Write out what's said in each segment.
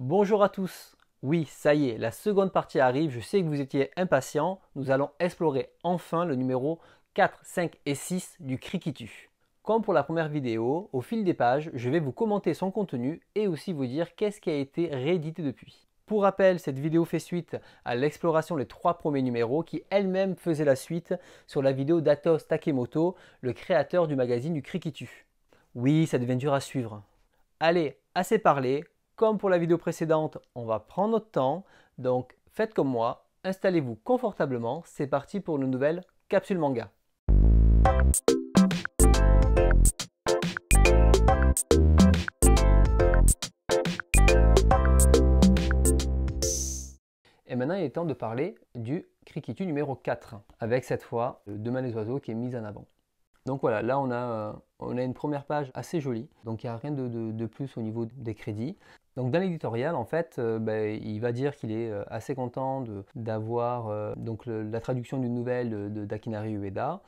Bonjour à tous Oui, ça y est, la seconde partie arrive, je sais que vous étiez impatients, nous allons explorer enfin le numéro 4, 5 et 6 du Krikitu. Comme pour la première vidéo, au fil des pages, je vais vous commenter son contenu et aussi vous dire qu'est-ce qui a été réédité depuis. Pour rappel, cette vidéo fait suite à l'exploration des trois premiers numéros qui elle-même faisait la suite sur la vidéo d'Atos Takemoto, le créateur du magazine du Krikitu. Oui, ça devient dur à suivre. Allez, assez parlé, comme pour la vidéo précédente, on va prendre notre temps. Donc faites comme moi, installez-vous confortablement. C'est parti pour une nouvelle capsule manga. Et maintenant, il est temps de parler du Krikitu numéro 4, avec cette fois le Demain les oiseaux qui est mise en avant. Donc voilà, là euh, on a, une première page assez jolie, donc il n'y a rien de, plus au niveau des crédits. Donc dans l'éditorial, en fait, euh, ben, il va dire qu'il est euh, assez content d'avoir euh, la traduction d'une nouvelle d'Akinari Ueda,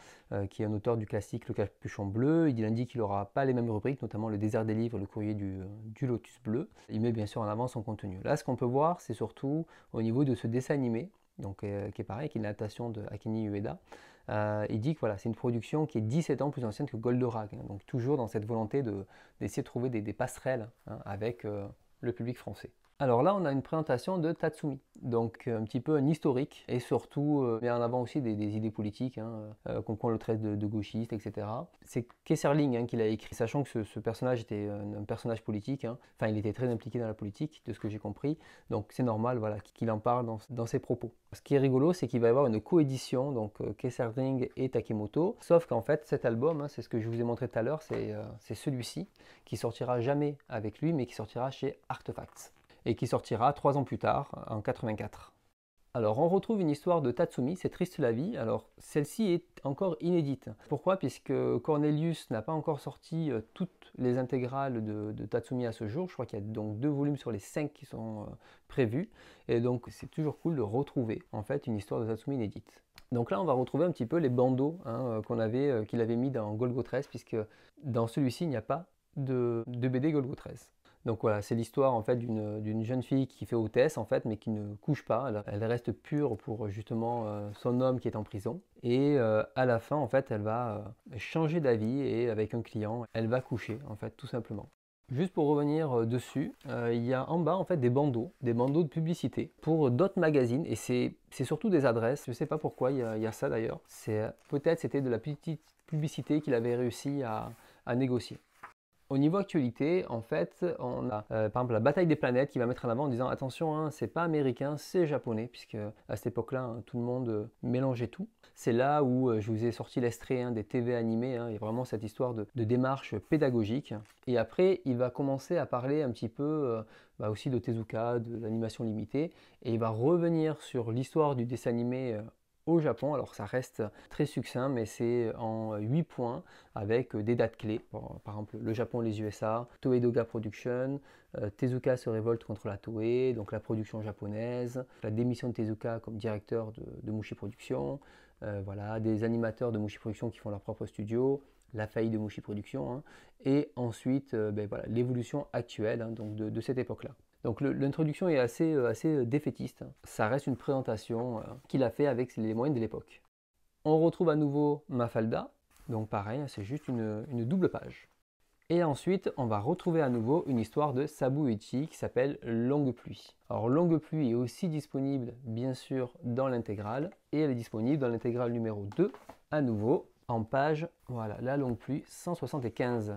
qui est un auteur du classique Le Capuchon Bleu. Il indique qu'il n'aura pas les mêmes rubriques, notamment Le Désert des livres, Le Courrier du, Lotus Bleu. Il met bien sûr en avant son contenu. Là, ce qu'on peut voir, c'est surtout au niveau de ce dessin animé, donc, qui est pareil, qui est une adaptation de Ueda. il dit que voilà, c'est une production qui est 17 ans plus ancienne que Goldorak. Hein. donc toujours dans cette volonté d'essayer de, trouver des, passerelles hein, avec le public français. Alors là, on a une présentation de Tatsumi, donc euh, un petit peu un historique, et surtout euh, bien en avant aussi des, idées politiques, hein, euh, qu'on prend le trait de, gauchiste, etc. C'est Kesserling hein, qui l'a écrit, sachant que ce, personnage était un, personnage politique, hein. enfin il était très impliqué dans la politique, de ce que j'ai compris, donc c'est normal voilà, qu'il en parle dans, ses propos. Ce qui est rigolo, c'est qu'il va y avoir une coédition, donc Kesserling et Takemoto, sauf qu'en fait cet album, hein, c'est ce que je vous ai montré tout à l'heure, c'est celui-ci, qui sortira jamais avec lui, mais qui sortira chez Artefacts et qui sortira trois ans plus tard, en 84. Alors on retrouve une histoire de Tatsumi, c'est triste la vie. Alors celle-ci est encore inédite. Pourquoi Puisque Cornelius n'a pas encore sorti euh, toutes les intégrales de, Tatsumi à ce jour. Je crois qu'il y a donc deux volumes sur les cinq qui sont euh, prévus. Et donc c'est toujours cool de retrouver en fait une histoire de Tatsumi inédite. Donc là, on va retrouver un petit peu les bandeaux hein, euh, qu'on avait, qu'il avait mis dans Golgo 13, puisque dans celui-ci, il n'y a pas de, de BD Golgo 13. Donc voilà, c'est l'histoire en fait d'une jeune fille qui fait hôtesse en fait, mais qui ne couche pas. Elle, reste pure pour justement euh, son homme qui est en prison. Et euh, à la fin en fait, elle va euh, changer d'avis et avec un client, elle va coucher en fait tout simplement. Juste pour revenir dessus, il y a en bas en fait des bandeaux, des bandeaux de publicité pour d'autres magazines et c'est surtout des adresses. Je ne sais pas pourquoi il y, a, ça d'ailleurs. peut-être c'était de la petite publicité qu'il avait réussi à négocier. Au niveau actualité, en fait, on a euh, par exemple la bataille des planètes qui va mettre en avant en disant attention, hein, c'est pas américain, c'est japonais, puisque à cette époque-là, hein, tout le monde euh, mélangeait tout. C'est là où euh, je vous ai sorti l'estrait hein, des TV animés, il y a vraiment cette histoire de, démarche pédagogique. Et après, il va commencer à parler un petit peu bah, aussi de Tezuka, de l'animation limitée, et il va revenir sur l'histoire du dessin animé au Japon. Alors ça reste très succinct, mais c'est en 8 points avec euh, des dates clés. par exemple, le Japon, les USA, Toei Doga Production, euh, Tezuka se révolte contre la Toei, donc la production japonaise, la démission de Tezuka comme directeur de, Mushi Production, euh, voilà, des animateurs de Mushi Production qui font leur propre studio, la faillite de Mushi Production, hein, et ensuite ben voilà, l'évolution actuelle hein, donc de cette époque-là. Donc l'introduction est assez, euh, euh, défaitiste. Ça reste une présentation euh, qu'il a fait avec les moyens de l'époque. On retrouve à nouveau Mafalda. Donc pareil, c'est juste une, double page. Et ensuite, on va retrouver à nouveau une histoire de Sabu qui s'appelle Longue Pluie. Alors Longue Pluie est aussi disponible bien sûr dans l'intégrale et elle est disponible dans l'intégrale numéro 2 à nouveau en page, voilà, la Longue Pluie 175.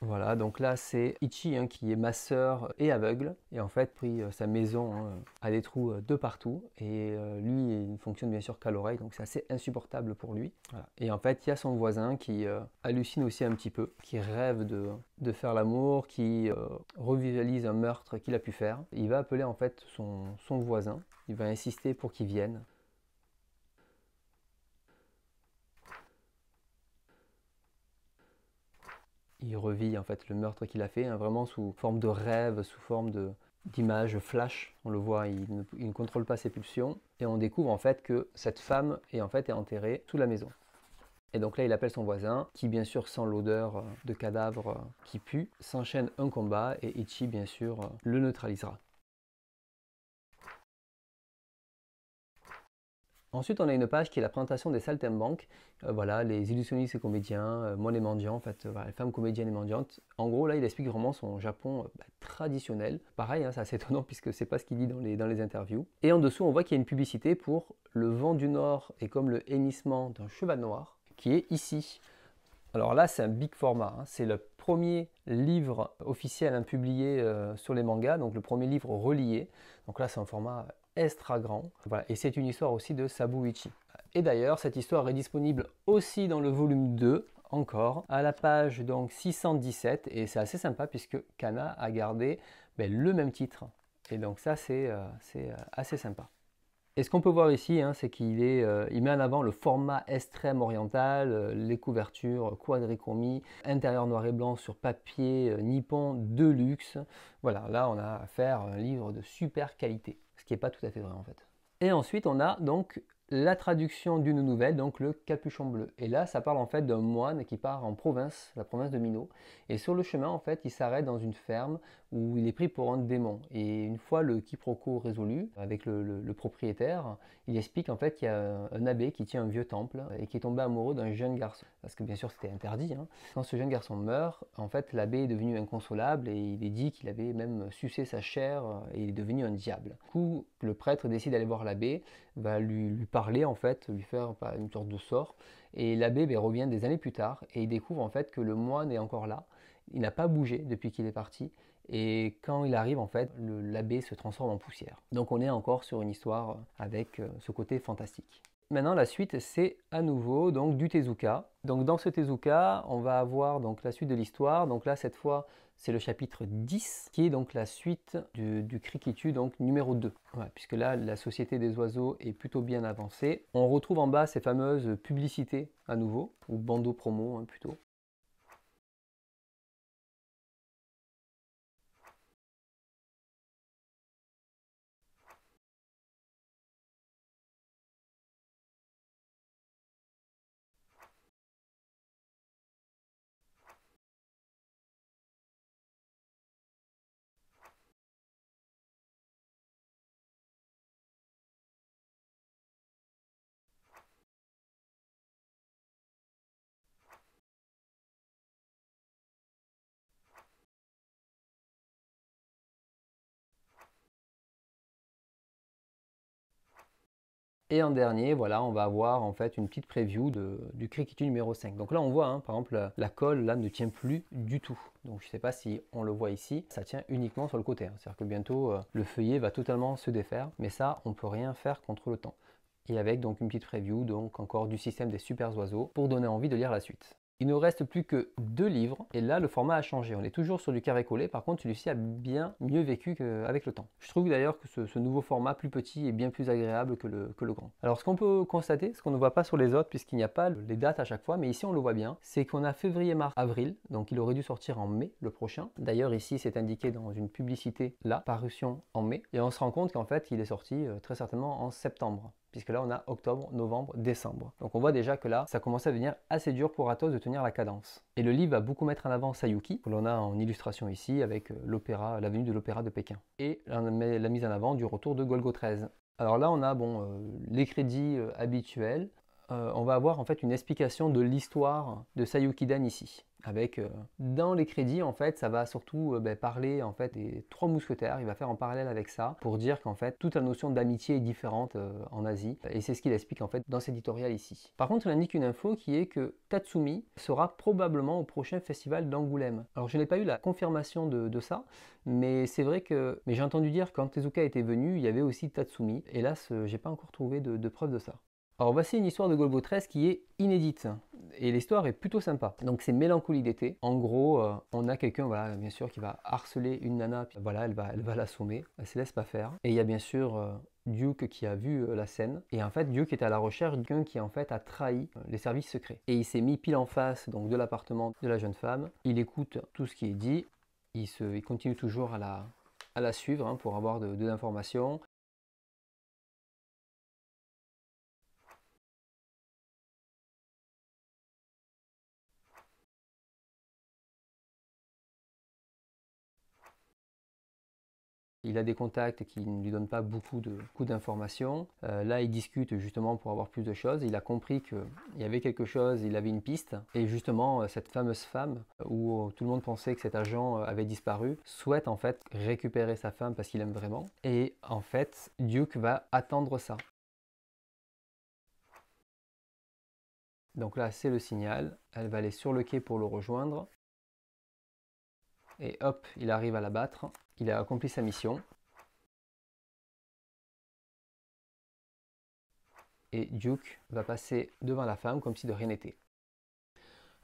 Voilà, donc là c'est Ichi hein, qui est ma sœur et aveugle et en fait pris euh, sa maison hein, à des trous euh, de partout et euh, lui il ne fonctionne bien sûr qu'à l'oreille donc c'est assez insupportable pour lui. Et en fait il y a son voisin qui hallucine aussi un petit peu, qui rêve de, faire l'amour, qui revisualise un meurtre qu'il a pu faire. Il va appeler en fait son, son voisin, il va insister pour qu'il vienne. il revit en fait le meurtre qu'il a fait, hein, vraiment sous forme de rêve, sous forme de d'image flash. On le voit, il ne, contrôle pas ses pulsions et on découvre en fait que cette femme est en fait est enterrée sous la maison. Et donc là, il appelle son voisin, qui bien sûr sent l'odeur euh, de cadavre euh, qui pue, s'enchaîne un combat et Ichi bien sûr euh, le neutralisera. Ensuite, on a une page qui est la présentation des saltimbanques. Euh, voilà, les illusionnistes et comédiens, euh, moi les mendiants, en fait, euh, les femmes comédiennes et mendiantes. En gros, là, il explique vraiment son Japon euh, bah, traditionnel. Pareil, ça hein, c'est assez étonnant puisque c'est pas ce qu'il dit dans les, dans les interviews. Et en dessous, on voit qu'il y a une publicité pour le vent du nord et comme le hennissement d'un cheval noir qui est ici. Alors là, c'est un big format. Hein. C'est le premier livre officiel à hein, publié sur les mangas, donc le premier livre relié. Donc là, c'est un format extra Voilà, et c'est une histoire aussi de Sabuichi. Et d'ailleurs, cette histoire est disponible aussi dans le volume 2, encore, à la page donc 617, et c'est assez sympa puisque Kana a gardé ben, le même titre. Et donc ça, c'est euh, euh, assez sympa. Et ce qu'on peut voir ici, hein, c'est qu'il euh, met en avant le format extrême oriental, les couvertures quadrichromies, intérieur noir et blanc sur papier nippon de luxe. Voilà, là on a affaire à un livre de super qualité ce qui n'est pas tout à fait vrai en fait. Et ensuite, on a donc la traduction d'une nouvelle, donc le capuchon bleu. Et là, ça parle en fait d'un moine qui part en province, la province de Minot. Et sur le chemin, en fait, il s'arrête dans une ferme où il est pris pour un démon. Et une fois le quiproquo résolu avec le, propriétaire, il explique en fait qu'il y a un abbé qui tient un vieux temple et qui est tombé amoureux d'un jeune garçon. Parce que bien sûr c'était interdit. Hein. Quand ce jeune garçon meurt, en fait l'abbé est devenu inconsolable et il est dit qu'il avait même sucé sa chair et il est devenu un diable. Du coup, le prêtre décide d'aller voir l'abbé, va lui, parler en fait, lui faire bah, une sorte de sort. Et l'abbé ben, revient des années plus tard et il découvre en fait que le moine est encore là. Il n'a pas bougé depuis qu'il est parti et quand il arrive, en fait, l'abbé se transforme en poussière. Donc on est encore sur une histoire avec euh, ce côté fantastique. Maintenant, la suite, c'est à nouveau donc du Tezuka. Donc dans ce Tezuka, on va avoir donc la suite de l'histoire. Donc là, cette fois, c'est le chapitre 10, qui est donc la suite du, du cri qui tue, donc numéro 2. puisque là, la société des oiseaux est plutôt bien avancée. On retrouve en bas ces fameuses publicités à nouveau, ou bandeaux promo hein, plutôt. Et en dernier, voilà, on va avoir en fait une petite preview du Cricut numéro 5. Donc là, on voit, hein, par exemple, la colle là ne tient plus du tout. Donc je ne sais pas si on le voit ici, ça tient uniquement sur le côté. Hein. C'est-à-dire que bientôt, euh, le feuillet va totalement se défaire. Mais ça, on ne peut rien faire contre le temps. Et avec donc une petite preview, donc encore du système des super oiseaux, pour donner envie de lire la suite. Il ne reste plus que deux livres et là le format a changé. On est toujours sur du carré-collé, par contre celui-ci a bien mieux vécu avec le temps. Je trouve d'ailleurs que ce, nouveau format plus petit est bien plus agréable que le, que le grand. Alors ce qu'on peut constater, ce qu'on ne voit pas sur les autres puisqu'il n'y a pas les dates à chaque fois, mais ici on le voit bien, c'est qu'on a février, mars, avril, donc il aurait dû sortir en mai le prochain. D'ailleurs ici c'est indiqué dans une publicité la parution en mai, et on se rend compte qu'en fait il est sorti euh, très certainement en septembre puisque là on a octobre, novembre, décembre. Donc on voit déjà que là, ça commence à devenir assez dur pour Athos de tenir la cadence. Et le livre va beaucoup mettre en avant Sayuki, que l'on a en illustration ici avec euh, l'opéra, l'avenue de l'opéra de Pékin, et la mise en avant du retour de Golgo 13. Alors là, on a bon euh, les crédits euh, habituels. on va avoir en fait une explication de l'histoire de Sayuki Dan ici avec euh, dans les crédits en fait ça va surtout euh, ben, parler en fait des trois mousquetaires il va faire en parallèle avec ça pour dire qu'en fait toute la notion d'amitié est différente euh, en Asie et c'est ce qu'il explique en fait dans cet éditorial ici par contre il indique une info qui est que Tatsumi sera probablement au prochain festival d'Angoulême alors je n'ai pas eu la confirmation de, ça mais c'est vrai que mais j'ai entendu dire quand Tezuka était venu il y avait aussi Tatsumi hélas n'ai pas encore trouvé de, de preuve de ça alors voici une histoire de 13 qui est inédite et l'histoire est plutôt sympa. Donc c'est mélancolie d'été. En gros, euh, on a quelqu'un, voilà, bien sûr, qui va harceler une nana. voilà, elle va, elle va l'assommer. Elle se laisse pas faire. Et il y a bien sûr euh, Duke qui a vu euh, la scène. Et en fait, Duke est à la recherche d'un qui en fait a trahi les services secrets. Et il s'est mis pile en face donc de l'appartement de la jeune femme. Il écoute tout ce qui est dit. Il, se, continue toujours à la, suivre hein, pour avoir de, de l'information. il a des contacts qui ne lui donnent pas beaucoup d'informations. Euh, là, il discute justement pour avoir plus de choses. Il a compris qu'il y avait quelque chose, il avait une piste. Et justement, euh, cette fameuse femme, euh, où tout le monde pensait que cet agent avait disparu, souhaite en fait récupérer sa femme parce qu'il aime vraiment. Et en fait, Duke va attendre ça. Donc là, c'est le signal. Elle va aller sur le quai pour le rejoindre. Et hop, il arrive à la battre. Il a accompli sa mission. Et Duke va passer devant la femme comme si de rien n'était.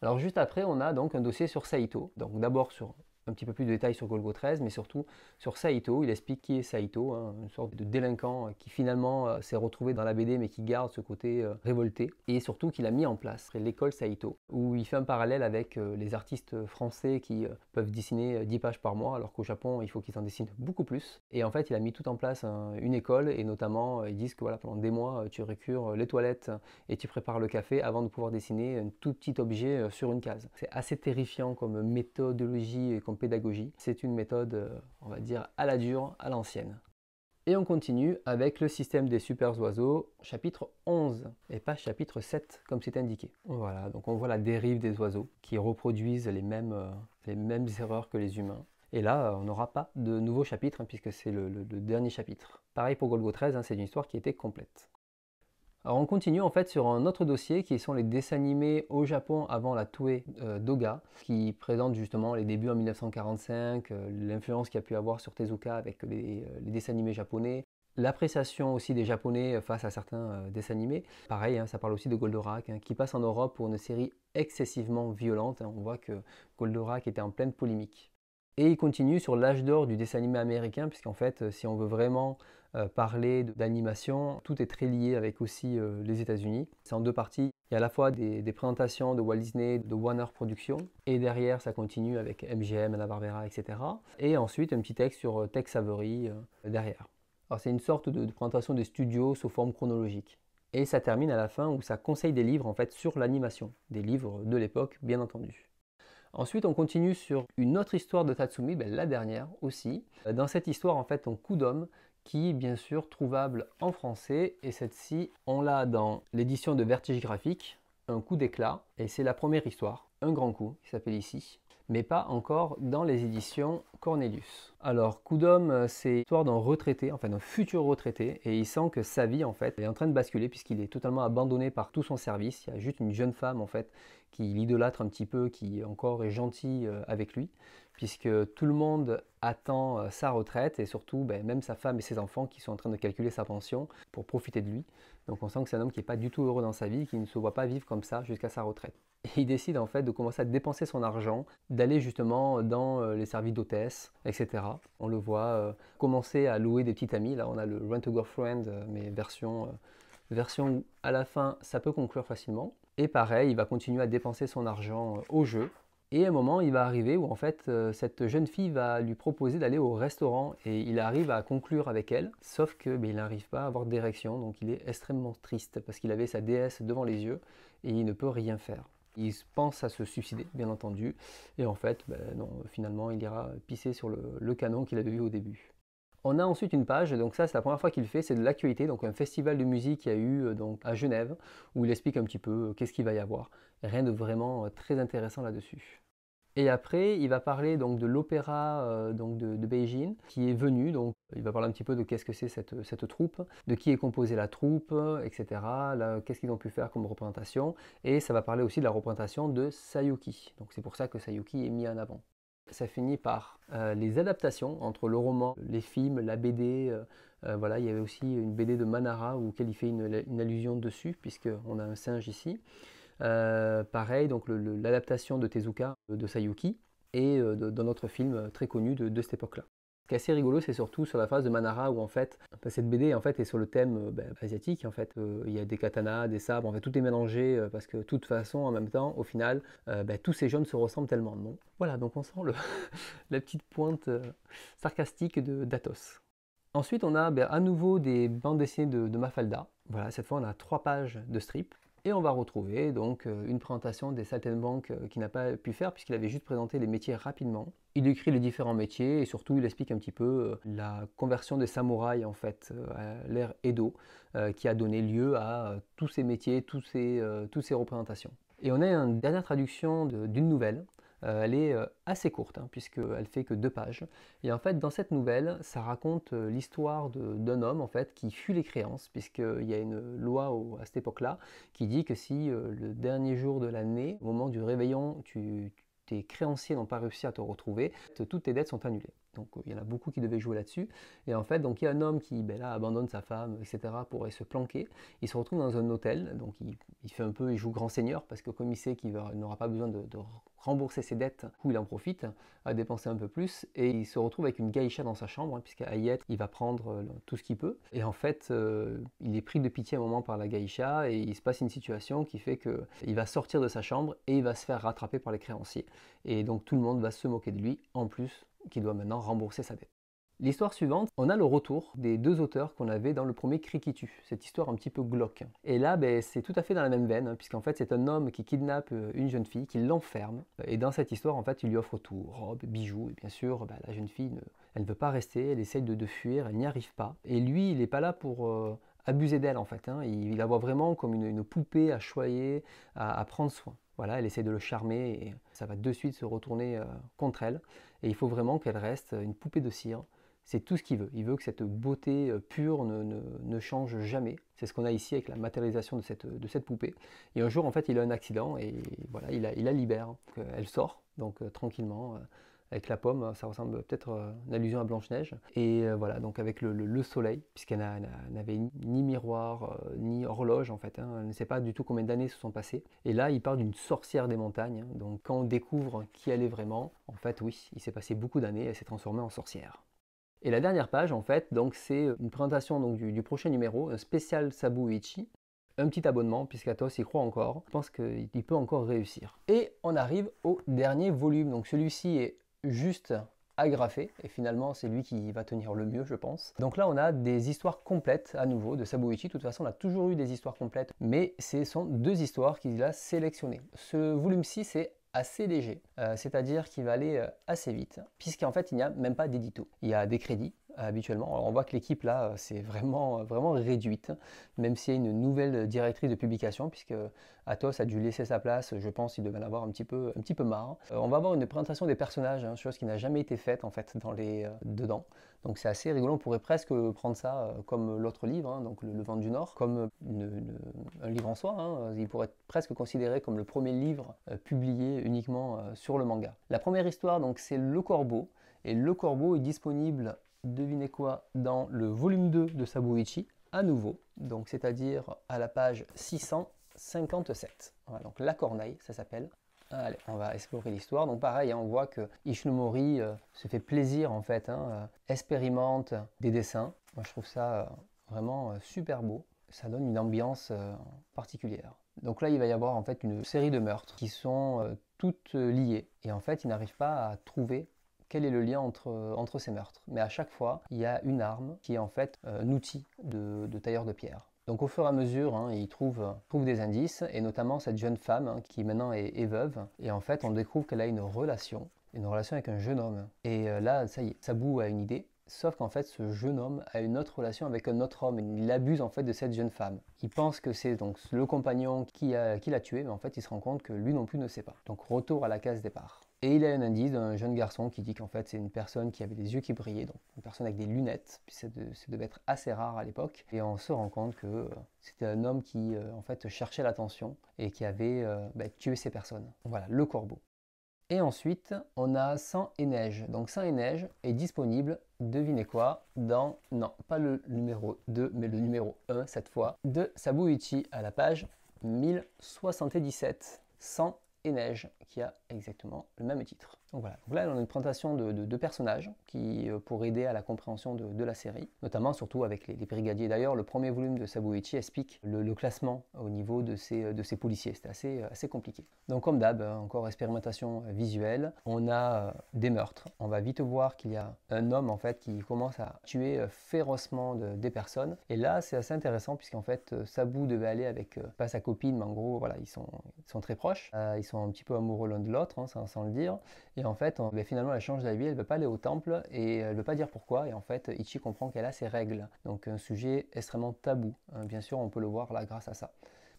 Alors juste après, on a donc un dossier sur Saito. Donc d'abord sur un petit peu plus de détails sur Golgo 13, mais surtout sur Saito. Il explique qui est Saito, hein, une sorte de délinquant qui finalement euh, s'est retrouvé dans la BD, mais qui garde ce côté euh, révolté, et surtout qu'il a mis en place l'école Saito, où il fait un parallèle avec euh, les artistes français qui peuvent dessiner 10 pages par mois, alors qu'au Japon, il faut qu'ils en dessinent beaucoup plus. Et en fait, il a mis tout en place une école, et notamment, ils disent que voilà, pendant des mois, tu récures les toilettes et tu prépares le café avant de pouvoir dessiner un tout petit objet sur une case. C'est assez terrifiant comme méthodologie et comme pédagogie. C'est une méthode, euh, on va dire, à la dure, à l'ancienne. Et on continue avec le système des super oiseaux, chapitre 11, et pas chapitre 7, comme c'est indiqué. Voilà, donc on voit la dérive des oiseaux qui reproduisent les mêmes, euh, les mêmes erreurs que les humains. Et là, euh, on n'aura pas de nouveau chapitre, hein, puisque c'est le, dernier chapitre. Pareil pour Golgo 13, hein, c'est une histoire qui était complète. Alors on continue en fait sur un autre dossier qui sont les dessins animés au Japon avant la Toei euh, Doga, qui présente justement les débuts en 1945, euh, l'influence qu'il a pu avoir sur Tezuka avec euh, les, dessins animés japonais, l'appréciation aussi des Japonais face à certains dessins animés. Pareil, hein, ça parle aussi de Goldorak, hein, qui passe en Europe pour une série excessivement violente. Hein. On voit que Goldorak était en pleine polémique. Et il continue sur l'âge d'or du dessin animé américain, puisqu'en fait, euh, si on veut vraiment euh, parler d'animation, tout est très lié avec aussi euh, les États-Unis. C'est en deux parties. Il y a à la fois des, présentations de Walt Disney, de Warner Productions, et derrière, ça continue avec MGM, Anna Barbera, etc. Et ensuite, un petit texte sur Tex Avery derrière. Alors, c'est une sorte de, de présentation des studios sous forme chronologique. Et ça termine à la fin où ça conseille des livres en fait sur l'animation, des livres de l'époque, bien entendu. Ensuite, on continue sur une autre histoire de Tatsumi, ben, la dernière aussi. Dans cette histoire, en fait, on coup d'homme qui est bien sûr trouvable en français et celle-ci, on l'a dans l'édition de Vertige Graphique, un coup d'éclat, et c'est la première histoire un grand coup, qui s'appelle ici, mais pas encore dans les éditions Cornelius. Alors, Coup d'homme, euh, c'est l'histoire d'un retraité, enfin d'un futur retraité, et il sent que sa vie, en fait, est en train de basculer puisqu'il est totalement abandonné par tout son service. Il y a juste une jeune femme, en fait, qui l'idolâtre un petit peu, qui euh, encore est gentille euh, avec lui, puisque tout le monde attend sa retraite et surtout ben, même sa femme et ses enfants qui sont en train de calculer sa pension pour profiter de lui. Donc on sent que c'est un homme qui n'est pas du tout heureux dans sa vie, qui ne se voit pas vivre comme ça jusqu'à sa retraite il décide en fait de commencer à dépenser son argent, d'aller justement dans euh, les services d'hôtesse, etc. On le voit euh, commencer à louer des petites amies. Là, on a le Rent a Girlfriend, euh, mais version, version où à la fin ça peut conclure facilement. Et pareil, il va continuer à dépenser son argent au jeu. Et à un moment, il va arriver où en fait cette jeune fille va lui proposer d'aller au restaurant et il arrive à conclure avec elle, sauf que ben, il n'arrive pas à avoir d'érection, donc il est extrêmement triste parce qu'il avait sa déesse devant les yeux et il ne peut rien faire. Il pense à se suicider, bien entendu, et en fait, ben finalement, il ira pisser sur le, canon qu'il avait vu au début. On a ensuite une page, donc ça c'est la première fois qu'il le fait, c'est de l'actualité, donc un festival de musique qu'il y a eu euh, à Genève, où il explique un petit peu euh, qu'est-ce qu'il va y avoir. Rien de vraiment euh, très intéressant là-dessus. Et après, il va parler donc de l'opéra euh, donc de, Beijing qui est venu. Donc, il va parler un petit peu de qu'est-ce que c'est cette, cette, troupe, de qui est composée la troupe, etc. Qu'est-ce qu'ils ont pu faire comme représentation. Et ça va parler aussi de la représentation de Sayuki. Donc, c'est pour ça que Sayuki est mis en avant. Ça finit par euh, les adaptations entre le roman, les films, la BD. Euh, voilà, il y avait aussi une BD de Manara où il fait une, une allusion dessus puisqu'on a un singe ici. Euh, pareil, donc l'adaptation de Tezuka euh, de Sayuki et euh, d'un autre film très connu de, cette époque-là. Ce qui est assez rigolo, c'est surtout sur la phase de Manara où en fait, bah, cette BD en fait est sur le thème bah, asiatique. En fait, il y a des katanas, des sabres, on fait tout est mélangé parce que de toute façon, en même temps, au final, bah, tous ces jeunes se ressemblent tellement. voilà, donc on sent la petite pointe sarcastique de Datos. Ensuite, on a à nouveau des bandes dessinées de, de Mafalda. Voilà, cette fois, on a trois pages de strip et on va retrouver donc euh, une présentation des certaines banques euh, qu'il n'a pas pu faire puisqu'il avait juste présenté les métiers rapidement. Il décrit les différents métiers et surtout il explique un petit peu euh, la conversion des samouraïs en fait à l'ère Edo qui a donné lieu à tous ces métiers, tous ces, toutes ces représentations. Et on a une dernière traduction d'une nouvelle euh, elle est euh, assez courte, puisqu'elle hein, puisqu'elle fait que deux pages. Et en fait, dans cette nouvelle, ça raconte euh, l'histoire d'un homme en fait, qui fuit les créances, puisqu'il y a une loi à cette époque-là qui dit que si le dernier jour de l'année, au moment du réveillon, tu, tes créanciers n'ont pas réussi à te retrouver, toutes tes dettes sont annulées. Donc il y en a beaucoup qui devaient jouer là-dessus. Et en fait, donc il y a un homme qui ben là, abandonne sa femme, etc. pour aller se planquer. Il se retrouve dans un hôtel, donc il, fait un peu, il joue grand seigneur, parce que comme il sait qu'il n'aura pas besoin de rembourser ses dettes, où il en profite à euh, dépenser un peu plus, et il se retrouve avec une gaïcha dans sa chambre, hein, puisqu'à il va prendre euh, tout ce qu'il peut. Et en fait, euh, il est pris de pitié à un moment par la gaïcha, et il se passe une situation qui fait qu'il va sortir de sa chambre et il va se faire rattraper par les créanciers. Et donc tout le monde va se moquer de lui, en plus qu'il doit maintenant rembourser sa dette. L'histoire suivante, on a le retour des deux auteurs qu'on avait dans le premier Krikitu, cette histoire un petit peu glauque. Et là, ben, c'est tout à fait dans la même veine, hein, puisqu'en fait, c'est un homme qui kidnappe euh, une jeune fille, qui l'enferme, euh, et dans cette histoire, en fait, il lui offre tout, robe, bijoux, et bien sûr, ben, la jeune fille, elle ne veut pas rester, elle essaye de, fuir, elle n'y arrive pas. Et lui, il n'est pas là pour euh, abuser d'elle, en fait, hein. il, la voit vraiment comme une, poupée à choyer, à, prendre soin. Voilà, elle essaie de le charmer et ça va de suite se retourner contre elle. Et il faut vraiment qu'elle reste une poupée de cire c'est tout ce qu'il veut. Il veut que cette beauté euh, pure ne, change jamais. C'est ce qu'on a ici avec la matérialisation de cette, poupée. Et un jour, en fait, il a un accident et voilà, il la, libère. Hein, euh, elle sort, donc euh, tranquillement, avec la pomme, ça ressemble peut-être à une allusion à Blanche-Neige. Et voilà, donc avec le, soleil, puisqu'elle n'avait ni miroir, ni horloge, en fait. Hein. elle ne sait pas du tout combien d'années se sont passées. Et là, il parle d'une sorcière des montagnes. Hein. donc quand on découvre qui elle est vraiment, en fait, oui, il s'est passé beaucoup d'années, elle s'est transformée en sorcière. Et la dernière page, en fait, donc c'est euh, une présentation donc, du, prochain numéro, un euh, spécial Sabu Ichi. Un petit abonnement, puisqu'Atos y croit encore. Je pense qu'il peut encore réussir. Et on arrive au dernier volume. Donc celui-ci est juste agrafé et finalement c'est lui qui va tenir le mieux je pense. Donc là on a des histoires complètes à nouveau de Sabuichi, de toute façon on a toujours eu des histoires complètes mais ce sont deux histoires qu'il a sélectionnées. Ce volume-ci c'est assez léger, euh, c'est-à-dire qu'il va aller euh, assez vite, puisqu'en fait il n'y a même pas d'édito. Il y a des crédits habituellement. on voit que l'équipe là, euh, c'est vraiment, euh, vraiment réduite, hein, même s'il y a une nouvelle directrice de publication, puisque Athos a dû laisser sa place, je pense il devait l'avoir avoir un petit peu, un petit peu marre. Euh, on va avoir une présentation des personnages, hein, chose qui n'a jamais été faite en fait dans les, dedans. Donc c'est assez rigolo, on pourrait presque prendre ça comme l'autre livre, hein, donc le, Vent du Nord, comme un livre en soi. Hein. Il pourrait être presque considéré comme le premier livre publié uniquement sur le manga. La première histoire, donc c'est Le Corbeau. Et Le Corbeau est disponible devinez quoi, dans le volume 2 de Sabuichi, à nouveau, donc c'est-à-dire à la page 657. donc la corneille, ça s'appelle. Allez, on va explorer l'histoire. Donc pareil, hein, on voit que Ishinomori euh, se fait plaisir en fait, hein, euh, expérimente des dessins. Moi je trouve ça euh, vraiment super beau. Ça donne une ambiance particulière. Donc là, il va y avoir en fait une série de meurtres qui sont toutes liées. Et en fait, il n'arrive pas à trouver quel est le lien entre, euh, entre ces meurtres. Mais à chaque fois, il y a une arme qui est en fait euh, un outil de, tailleur de pierre. Donc au fur et à mesure, hein, il trouve euh, trouve des indices, et notamment cette jeune femme hein, qui maintenant est, est, veuve, et en fait on découvre qu'elle a une relation, une relation avec un jeune homme. Et là, ça y est, Sabou a une idée, sauf qu'en fait ce jeune homme a une autre relation avec un autre homme, et il abuse en fait de cette jeune femme. Il pense que c'est donc le compagnon qui l'a tué, mais en fait il se rend compte que lui non plus ne sait pas. Donc retour à la case départ. Et il a un indice d'un jeune garçon qui dit qu'en fait c'est une personne qui avait des yeux qui brillaient, donc une personne avec des lunettes, puis ça, de, devait être assez rare à l'époque. Et on se rend compte que euh, c'était un homme qui euh, en fait cherchait l'attention et qui avait euh, bah, tué ces personnes. Voilà, le corbeau. Et ensuite, on a Sang et Neige. Donc Sang et Neige est disponible, devinez quoi, dans, non, pas le numéro 2, mais le numéro 1 cette fois, de Sabuichi à la page 1077. Sang et Neige, qui a exactement le même titre. Donc voilà, là on a une présentation de deux personnages qui, euh, pour aider à la compréhension de, la série, notamment surtout avec les, brigadiers. D'ailleurs, le premier volume de Sabuichi explique le, classement au niveau de ces, euh, de ces policiers. C'était assez, euh, assez compliqué. Donc comme d'hab, hein, encore expérimentation visuelle, on a des meurtres. On va vite voir qu'il y a un homme en fait qui commence à tuer férocement des personnes. Et là c'est assez intéressant puisqu'en fait Sabu devait aller avec, pas sa copine, mais en gros voilà, ils sont, sont très proches. ils sont un petit peu amoureux l'un de l'autre, hein, sans, le dire. Et en fait, ben, finalement, elle change d'avis, elle veut pas aller au temple et euh, elle ne veut pas dire pourquoi. Et en fait, Ichi comprend qu'elle a ses règles. Donc un sujet extrêmement tabou. Hein. Bien sûr, on peut le voir là grâce à ça.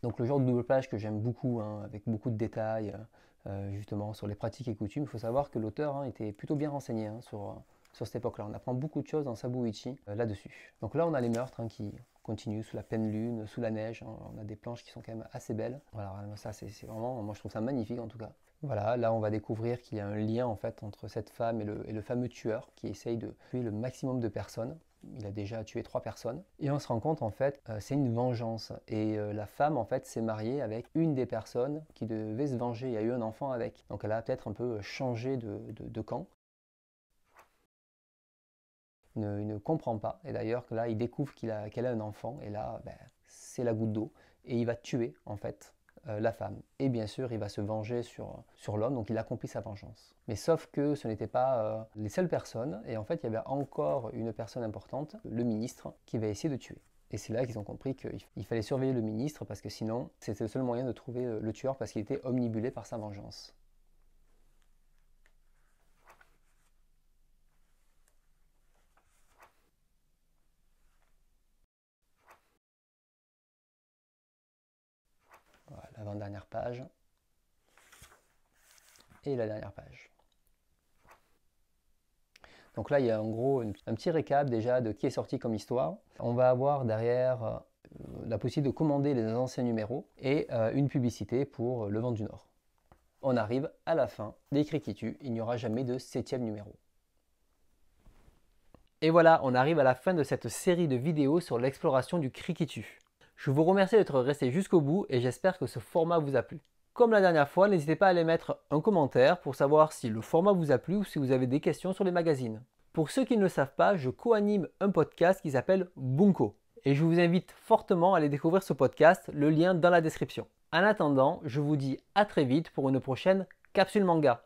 Donc le genre de double plage que j'aime beaucoup, hein, avec beaucoup de détails, euh, justement sur les pratiques et coutumes. Il faut savoir que l'auteur hein, était plutôt bien renseigné sur, cette époque-là. On apprend beaucoup de choses dans Sabu Ichi euh, là-dessus. Donc là, on a les meurtres qui continue sous la pleine lune, sous la neige. Hein, on a des planches qui sont quand même assez belles. Voilà, ça c'est vraiment, moi je trouve ça magnifique en tout cas. Voilà, là on va découvrir qu'il y a un lien en fait entre cette femme et le, fameux tueur qui essaye de tuer le maximum de personnes il a déjà tué trois personnes. Et on se rend compte, en fait, euh, c'est une vengeance. Et euh, la femme, en fait, s'est mariée avec une des personnes qui devait se venger. Il y a eu un enfant avec. Donc elle a peut-être un peu changé de camp ne, comprend pas. Et d'ailleurs, là, il découvre qu'elle a, un enfant, et là, ben, c'est la goutte d'eau. Et il va tuer, en fait, euh, la femme. Et bien sûr, il va se venger sur, l'homme, donc il accomplit sa vengeance. Mais sauf que ce n'était pas euh, les seules personnes, et en fait, il y avait encore une personne importante, le ministre, qui va essayer de tuer. Et c'est là qu'ils ont compris qu'il fallait surveiller le ministre parce que sinon, c'était le seul moyen de trouver euh, le tueur parce qu'il était omnibulé par sa vengeance. dernière page et la dernière page. Donc là, il y a en gros un petit récap déjà de qui est sorti comme histoire. On va avoir derrière euh, la possibilité de commander les anciens numéros et euh, une publicité pour euh, le vent du Nord. On arrive à la fin des cris il n'y aura jamais de septième numéro. Et voilà, on arrive à la fin de cette série de vidéos sur l'exploration du cri je vous remercie d'être resté jusqu'au bout et j'espère que ce format vous a plu. Comme la dernière fois, n'hésitez pas à aller mettre un commentaire pour savoir si le format vous a plu ou si vous avez des questions sur les magazines. Pour ceux qui ne le savent pas, je co-anime un podcast qui s'appelle Bunko et je vous invite fortement à aller découvrir ce podcast, le lien dans la description. En attendant, je vous dis à très vite pour une prochaine capsule manga.